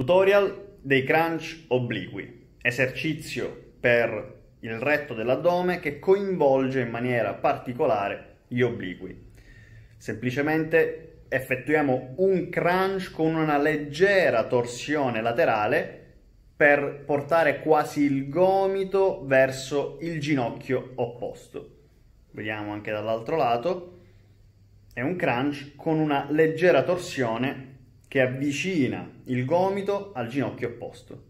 Tutorial dei crunch obliqui, esercizio per il retto dell'addome che coinvolge in maniera particolare gli obliqui. Semplicemente effettuiamo un crunch con una leggera torsione laterale per portare quasi il gomito verso il ginocchio opposto. Vediamo anche dall'altro lato. È un crunch con una leggera torsione che avvicina il gomito al ginocchio opposto.